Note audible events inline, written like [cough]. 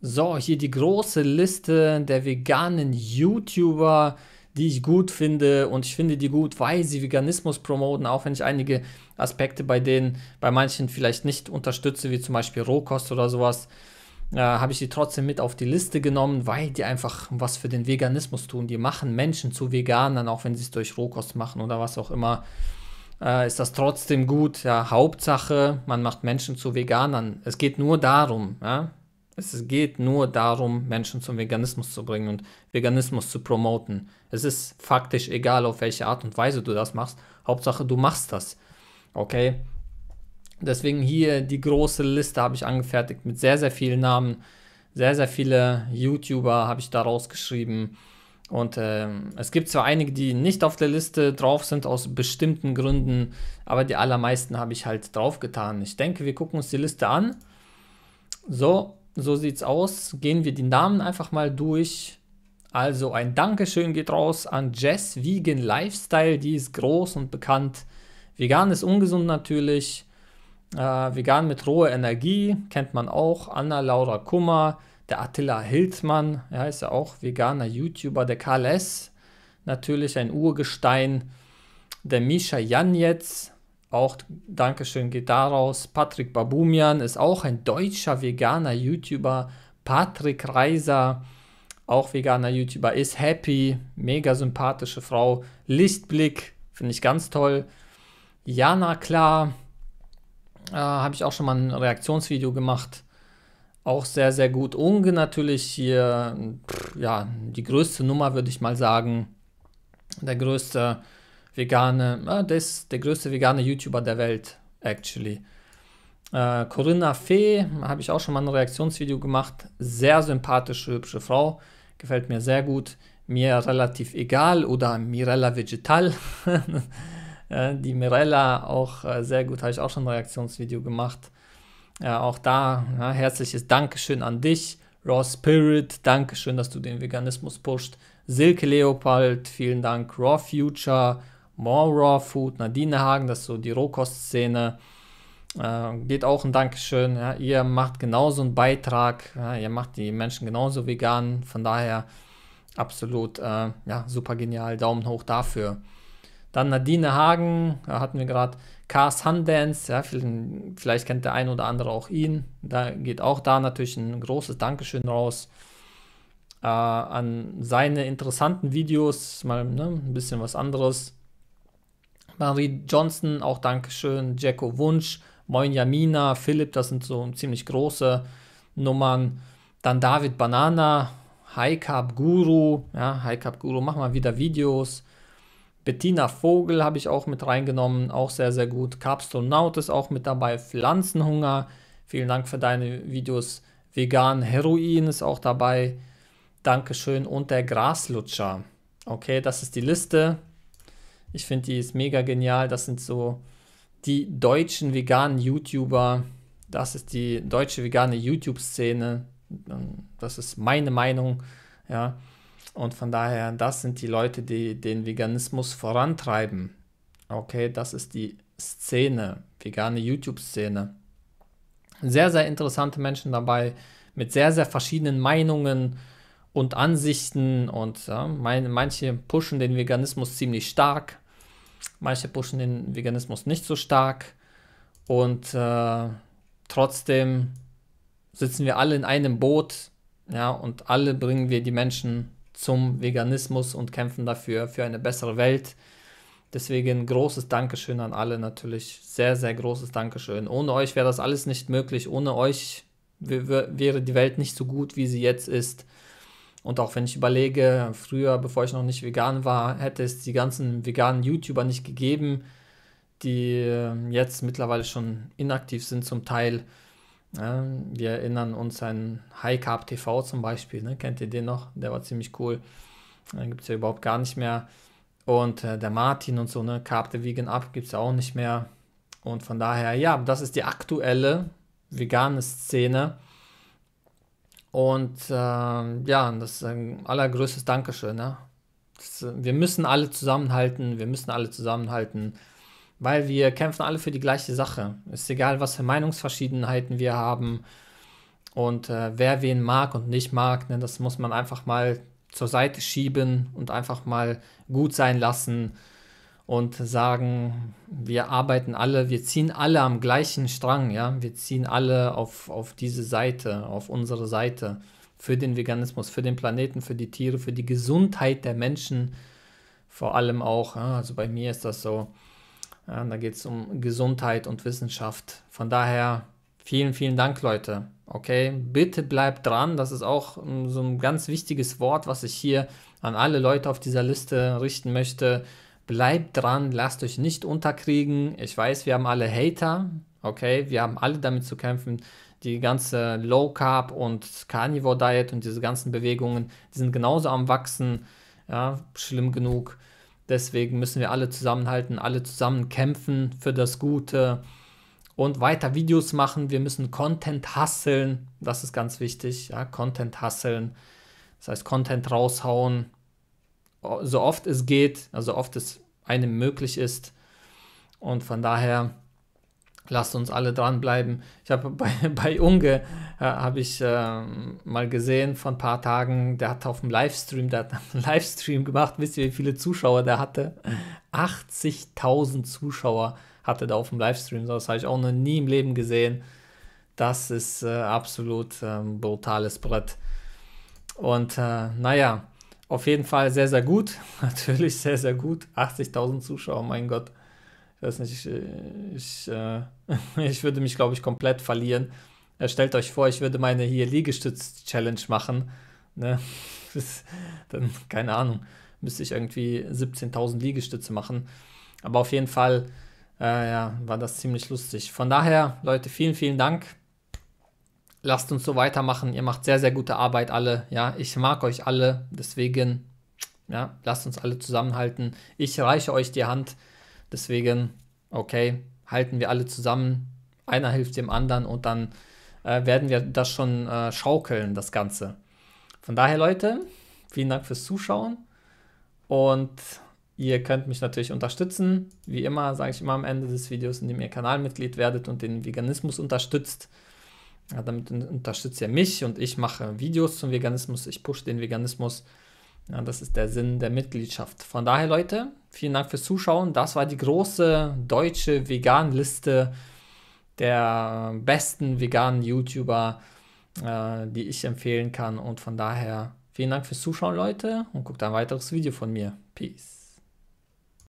So, hier die große Liste der veganen YouTuber, die ich gut finde. Und ich finde die gut, weil sie Veganismus promoten, auch wenn ich einige Aspekte bei denen, bei manchen vielleicht nicht unterstütze, wie zum Beispiel Rohkost oder sowas. Äh, habe ich die trotzdem mit auf die Liste genommen, weil die einfach was für den Veganismus tun. Die machen Menschen zu Veganern, auch wenn sie es durch Rohkost machen oder was auch immer. Äh, ist das trotzdem gut? Ja, Hauptsache, man macht Menschen zu Veganern. Es geht nur darum. Ja? Es geht nur darum, Menschen zum Veganismus zu bringen und Veganismus zu promoten. Es ist faktisch egal, auf welche Art und Weise du das machst. Hauptsache, du machst das. Okay? Deswegen hier die große Liste habe ich angefertigt mit sehr, sehr vielen Namen. Sehr, sehr viele YouTuber habe ich da rausgeschrieben. Und äh, es gibt zwar einige, die nicht auf der Liste drauf sind, aus bestimmten Gründen, aber die allermeisten habe ich halt draufgetan. Ich denke, wir gucken uns die Liste an. So, so sieht's aus. Gehen wir die Namen einfach mal durch. Also ein Dankeschön geht raus an Jess Vegan Lifestyle, die ist groß und bekannt. Vegan ist ungesund natürlich. Äh, vegan mit roher Energie kennt man auch. Anna Laura Kummer, der Attila Hildmann, er ja, ist ja auch veganer YouTuber, der KLS, natürlich ein Urgestein. Der Misha Janjetz, auch Dankeschön geht daraus. Patrick Babumian ist auch ein deutscher veganer YouTuber. Patrick Reiser, auch veganer YouTuber, ist happy. Mega sympathische Frau. Lichtblick, finde ich ganz toll. Jana Klar, äh, habe ich auch schon mal ein Reaktionsvideo gemacht. Auch sehr, sehr gut. Unge natürlich hier, pff, ja, die größte Nummer, würde ich mal sagen. Der größte vegane, ah, der ist der größte vegane YouTuber der Welt, actually. Äh, Corinna Fee, habe ich auch schon mal ein Reaktionsvideo gemacht. Sehr sympathische, hübsche Frau. Gefällt mir sehr gut. Mir relativ egal oder Mirella Vegetal. [laughs] Äh, die Mirella auch äh, sehr gut, habe ich auch schon ein Reaktionsvideo gemacht. auch da ja, herzliches Dankeschön an dich. Raw Spirit, Dankeschön, dass du den Veganismus pusht. Silke Leopold, vielen Dank. Raw Future More Raw Food, Nadine Hagen, das ist so die Rohkostszene. Äh, geht auch ein Dankeschön. Ja. Ihr macht genauso einen Beitrag. Ja. Ihr macht die Menschen genauso vegan. Von daher absolut äh, ja, super genial. Daumen hoch dafür. Dann Nadine Hagen, da hatten wir gerade. Cars Sundance, ja, vielleicht kennt der ein oder andere auch ihn. Da geht auch da natürlich ein großes Dankeschön raus. Äh, an seine interessanten Videos, mal ne, ein bisschen was anderes. Marie Johnson, auch Dankeschön. Jacko Wunsch, Moin Jamina, Philipp, das sind so ziemlich große Nummern. Dann David Banana, High Cup Guru, ja, High Cup Guru, mach mal wieder Videos. Bettina Vogel habe ich auch mit reingenommen, auch sehr, sehr gut. Carbstonaut ist auch mit dabei. Pflanzenhunger, vielen Dank für deine Videos. Vegan Heroin ist auch dabei. Dankeschön. Und der Graslutscher. Okay, das ist die Liste. Ich finde, die ist mega genial. Das sind so die deutschen veganen YouTuber. Das ist die deutsche vegane YouTube-Szene. Ähm, das ist meine Meinung. Ja. Und von daher, das sind die Leute, die den Veganismus vorantreiben. Okay, das ist die Szene, vegane YouTube-Szene. Sehr, sehr interessante Menschen dabei, mit sehr, sehr verschiedenen Meinungen, und Ansichten und ja, mein, manche pushen den Veganismus ziemlich stark, manche pushen den Veganismus nicht so stark und äh, trotzdem sitzen wir alle in einem Boot ja, und alle bringen wir die Menschen zum Veganismus und kämpfen dafür für eine bessere Welt. Deswegen großes Dankeschön an alle natürlich. Sehr, sehr großes Dankeschön. Ohne euch wäre das alles nicht möglich. Ohne euch wäre die Welt nicht so gut, wie sie jetzt ist. Und auch wenn ich überlege, früher, bevor ich noch nicht vegan war, hätte es die ganzen veganen YouTuber nicht gegeben, die ähm, jetzt mittlerweile schon inaktiv sind zum Teil. wir erinnern uns an High Carb TV zum Beispiel. Ne? Kennt ihr den noch? Der war ziemlich cool. Den gibt es ja überhaupt gar nicht mehr. Und äh, der Martin und so, ne? Carb the Vegan Up gibt es ja auch nicht mehr. Und von daher, ja, das ist die aktuelle vegane Szene. Und äh, ja, das ist ein allergrößtes Dankeschön. Ne? Das, äh, wir müssen alle zusammenhalten, wir müssen alle zusammenhalten, weil wir kämpfen alle für die gleiche Sache. Ist egal, was für Meinungsverschiedenheiten wir haben und äh, wer wen mag und nicht mag, ne, das muss man einfach mal zur Seite schieben und einfach mal gut sein lassen und sagen, wir arbeiten alle, wir ziehen alle am gleichen Strang, ja, wir ziehen alle auf, auf diese Seite, auf unsere Seite für den Veganismus, für den Planeten, für die Tiere, für die Gesundheit der Menschen vor allem auch. Also bei mir ist das so, da geht es um Gesundheit und Wissenschaft. Von daher vielen, vielen Dank, Leute. Okay, bitte bleibt dran. Das ist auch ähm, so ein ganz wichtiges Wort, was ich hier an alle Leute auf dieser Liste richten möchte. Bleibt dran, lasst euch nicht unterkriegen. Ich weiß, wir haben alle Hater, okay? Wir haben alle damit zu kämpfen. Die ganze Low Carb und Carnivore Diet und diese ganzen Bewegungen, die sind genauso am Wachsen. Ja, schlimm genug. Deswegen müssen wir alle zusammenhalten, alle zusammen kämpfen für das Gute und weiter Videos machen. Wir müssen Content hasseln. Das ist ganz wichtig. Ja, Content hasseln. Das heißt, Content raushauen, so oft es geht, also oft es einem möglich ist. Und von daher lasst uns alle dranbleiben. Ich habe bei, [laughs] bei Unge, äh, habe ich äh, mal gesehen vor ein paar Tagen, der hat auf dem Livestream, der hat [laughs] einen Livestream gemacht, wisst ihr, wie viele Zuschauer der hatte? 80.000 Zuschauer hatte da auf dem Livestream, das habe ich auch noch nie im Leben gesehen. Das ist äh, absolut ähm, brutales Brett. Und äh, naja, auf jeden Fall sehr, sehr gut. [laughs] Natürlich sehr, sehr gut. 80.000 Zuschauer, mein Gott. Ich weiß nicht, ich, ich, äh, [laughs] ich würde mich, glaube ich, komplett verlieren. Äh, stellt euch vor, ich würde meine hier Liegestütz-Challenge machen. Ne? [laughs] Das, dann, keine Ahnung, müsste ich irgendwie 17.000 Liegestütze machen. Aber auf jeden Fall äh, ja, war das ziemlich lustig. Von daher, Leute, vielen, vielen Dank Lasst uns so weitermachen. Ihr macht sehr, sehr gute Arbeit alle. Ja, ich mag euch alle. Deswegen, ja, lasst uns alle zusammenhalten. Ich reiche euch die Hand. Deswegen, okay, halten wir alle zusammen. Einer hilft dem anderen und dann äh, werden wir das schon äh, schaukeln, das Ganze. Von daher, Leute, vielen Dank fürs Zuschauen und ihr könnt mich natürlich unterstützen. Wie immer sage ich immer am Ende des Videos, indem ihr Kanalmitglied werdet und den Veganismus unterstützt. Ja, damit unterstützt ihr mich und ich mache Videos zum Veganismus, ich pushe den Veganismus. Ja, das ist der Sinn der Mitgliedschaft. Von daher, Leute, vielen Dank fürs Zuschauen. Das war die große deutsche Vegan-Liste der besten veganen YouTuber, äh, die ich empfehlen kann. Und von daher, vielen Dank fürs Zuschauen, Leute, und guckt ein weiteres Video von mir. Peace.